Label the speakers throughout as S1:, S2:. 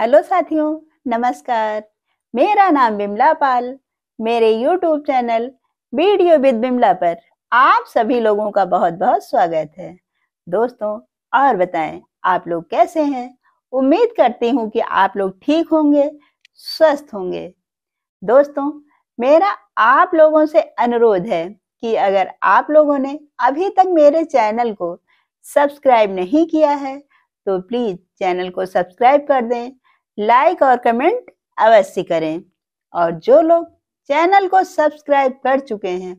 S1: hello साथियों नमस्कार मेरा नाम बिमला पाल मेरे YouTube channel video with Bimla पर आप सभी लोगों का बहुत बहुत स्वागत है दोस्तों और बताएं आप लोग कैसे हैं उम्मीद करती हूँ कि आप लोग ठीक होंगे स्वस्थ होंगे दोस्तों मेरा आप लोगों से अनुरोध है कि अगर आप लोगों ने अभी तक मेरे चैनल को सब्सक्राइब नहीं किया है तो प्लीज चैनल को सब्सक्राइब कर दें लाइक और कमेंट अवश्य करें और जो लोग चैनल को सब्सक्राइब कर चुके हैं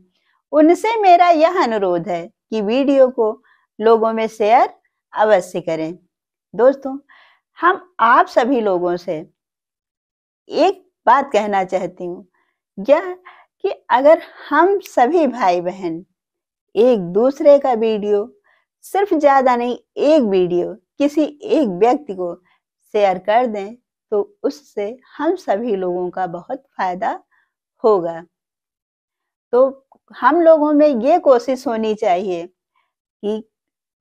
S1: उनसे मेरा यह अनुरोध है कि वीडियो को लोगों में शेयर अवश्य करें दोस्तों हम आप सभी लोगों से एक बात कहना चाहती हूँ यह कि अगर हम सभी भाई बहन एक दूसरे का वीडियो सिर्फ ज्यादा नहीं एक वीडियो किसी एक व्यक्ति को शेयर कर दें तो उससे हम सभी लोगों का बहुत फायदा होगा तो हम लोगों में ये कोशिश होनी चाहिए कि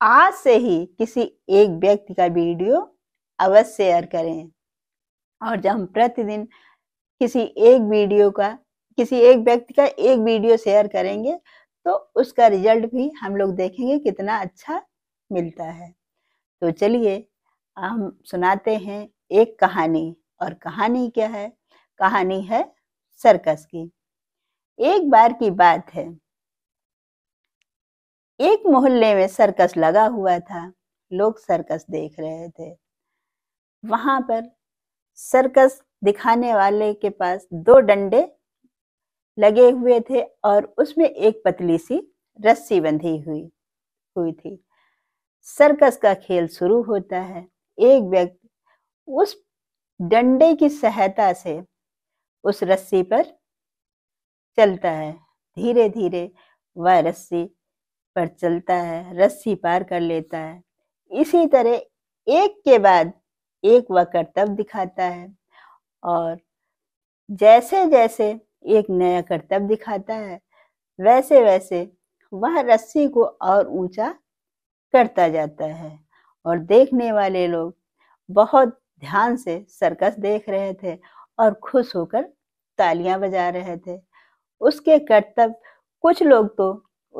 S1: आज से ही किसी एक व्यक्ति का वीडियो अवश्य शेयर करें और जब हम प्रतिदिन किसी एक वीडियो का किसी एक व्यक्ति का एक वीडियो शेयर करेंगे तो उसका रिजल्ट भी हम लोग देखेंगे कितना अच्छा मिलता है तो चलिए हम सुनाते हैं एक कहानी और कहानी क्या है कहानी है सर्कस की एक बार की बात है एक मोहल्ले में सर्कस लगा हुआ था लोग सर्कस देख रहे थे वहां पर सर्कस दिखाने वाले के पास दो डंडे लगे हुए थे और उसमें एक पतली सी रस्सी बंधी हुई हुई थी सर्कस का खेल शुरू होता है एक व्यक्ति उस डंडे की सहायता से उस रस्सी पर चलता है धीरे धीरे वह रस्सी पर चलता है रस्सी पार कर लेता है इसी तरह एक के बाद एक वह कर्तव्य दिखाता है और जैसे जैसे एक नया कर्तव्य दिखाता है वैसे वैसे वह रस्सी को और ऊंचा करता जाता है और देखने वाले लोग बहुत ध्यान से सर्कस देख रहे थे और खुश होकर तालियां बजा रहे थे उसके करतब कुछ लोग तो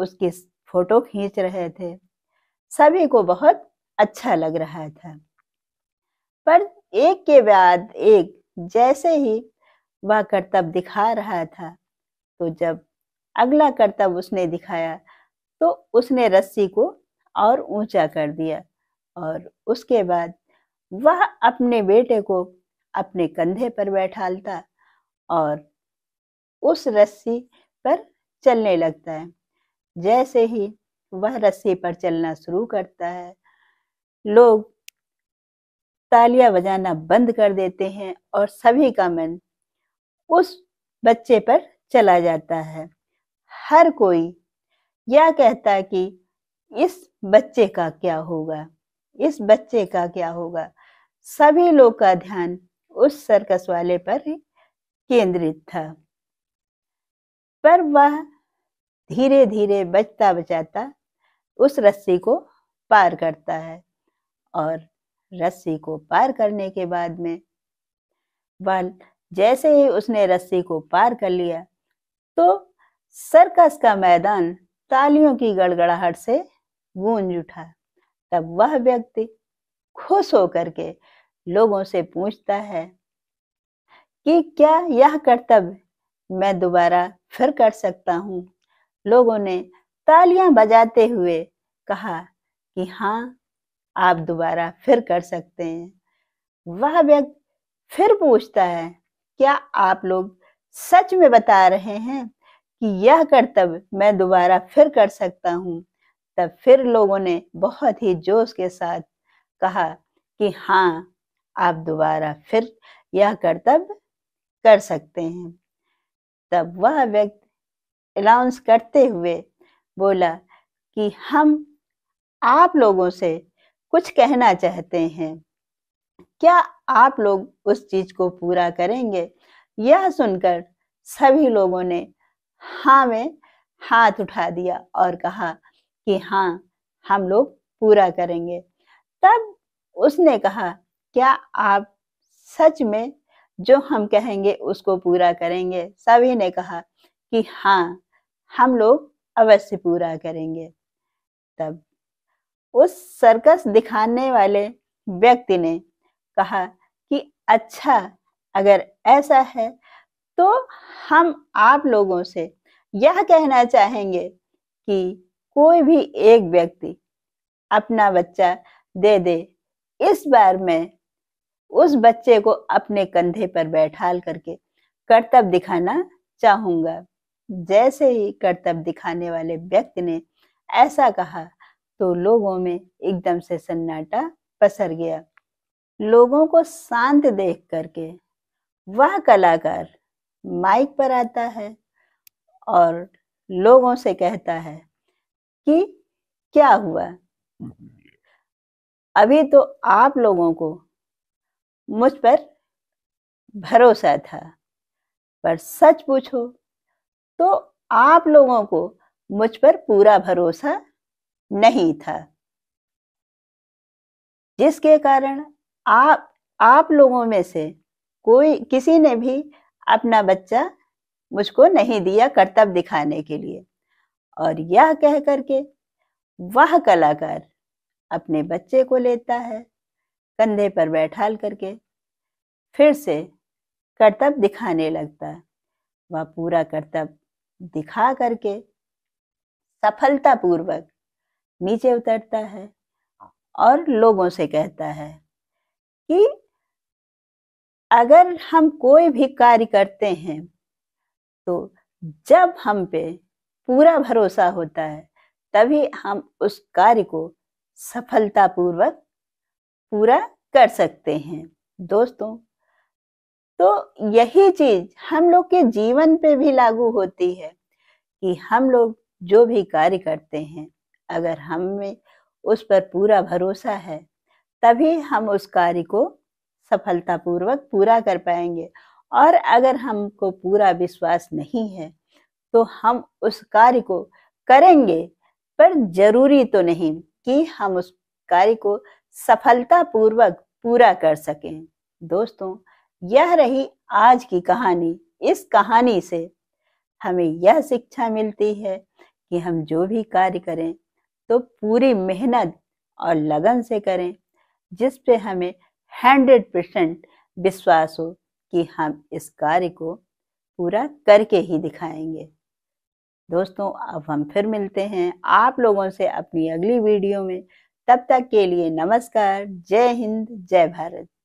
S1: उसकी फोटो खींच रहे थे सभी को बहुत अच्छा लग रहा था पर एक के बाद एक जैसे ही वह कर्तव्य दिखा रहा था तो जब अगला करतब उसने दिखाया तो उसने रस्सी को और ऊंचा कर दिया और उसके बाद वह अपने बेटे को अपने कंधे पर बैठालता और उस रस्सी पर चलने लगता है जैसे ही वह रस्सी पर चलना शुरू करता है लोग तालियां बजाना बंद कर देते हैं और सभी का मन उस बच्चे पर चला जाता है हर कोई यह कहता कि इस बच्चे का क्या होगा इस बच्चे का क्या होगा सभी लोग का ध्यान उस सर्कस वाले पर केंद्रित था पर वह धीरे धीरे बचता बचाता उस रस्सी को पार करता है और रस्सी को पार करने के बाद में वह जैसे ही उसने रस्सी को पार कर लिया तो सर्कस का मैदान तालियों की गड़गड़ाहट से गूंज उठा तब वह व्यक्ति खुश होकर के लोगों से पूछता है कि क्या यह कर्तव्य मैं दोबारा फिर कर सकता हूँ लोगों ने तालियां बजाते हुए कहा कि हाँ आप दोबारा फिर कर सकते हैं वह व्यक्ति फिर पूछता है क्या आप लोग सच में बता रहे हैं कि यह कर्तव्य मैं दोबारा फिर कर सकता हूँ तब फिर लोगों ने बहुत ही जोश के साथ कहा कि हाँ आप दोबारा फिर यह कर्तव्य कर सकते हैं तब वह व्यक्ति अनाउंस करते हुए बोला कि हम आप लोगों से कुछ कहना चाहते हैं क्या आप लोग उस चीज को पूरा करेंगे यह सुनकर सभी लोगों ने हाँ में हाथ उठा दिया और कहा कि हाँ हम लोग पूरा करेंगे तब उसने कहा क्या आप सच में जो हम कहेंगे उसको पूरा करेंगे सभी ने कहा कि हाँ हम लोग अवश्य पूरा करेंगे तब उस सर्कस दिखाने वाले व्यक्ति ने कहा कि अच्छा अगर ऐसा है तो हम आप लोगों से यह कहना चाहेंगे कि कोई भी एक व्यक्ति अपना बच्चा दे दे इस बार मैं उस बच्चे को अपने कंधे पर बैठाल करके कर्तव्य दिखाना चाहूंगा जैसे ही कर्तव्य दिखाने वाले व्यक्ति ने ऐसा कहा तो लोगों में एकदम से सन्नाटा पसर गया लोगों को शांत देख करके वह कलाकार माइक पर आता है और लोगों से कहता है कि क्या हुआ अभी तो आप लोगों को मुझ पर भरोसा था पर सच पूछो तो आप लोगों को मुझ पर पूरा भरोसा नहीं था जिसके कारण आप आप लोगों में से कोई किसी ने भी अपना बच्चा मुझको नहीं दिया कर्तव्य दिखाने के लिए और यह कह करके वह कलाकार अपने बच्चे को लेता है कंधे पर बैठाल करके फिर से कर्तव्य दिखाने लगता है वह पूरा कर्तव्य दिखा करके सफलतापूर्वक नीचे उतरता है और लोगों से कहता है कि अगर हम कोई भी कार्य करते हैं तो जब हम पे पूरा भरोसा होता है तभी हम उस कार्य को सफलतापूर्वक पूरा कर सकते हैं दोस्तों तो यही चीज हम लोग के जीवन पे भी लागू होती है कि हम लोग जो भी कार्य करते हैं अगर हमें उस पर पूरा भरोसा है तभी हम उस कार्य को सफलतापूर्वक पूरा कर पाएंगे और अगर हमको पूरा विश्वास नहीं है तो हम उस कार्य को करेंगे पर जरूरी तो नहीं कि हम उस कार्य को सफलता पूर्वक पूरा कर सकें दोस्तों यह रही आज की कहानी इस कहानी से हमें यह शिक्षा मिलती है कि हम जो भी कार्य करें तो पूरी मेहनत और लगन से करें जिस पे हमें हंड्रेड परसेंट विश्वास हो कि हम इस कार्य को पूरा करके ही दिखाएंगे दोस्तों अब हम फिर मिलते हैं आप लोगों से अपनी अगली वीडियो में तब तक के लिए नमस्कार जय हिंद जय भारत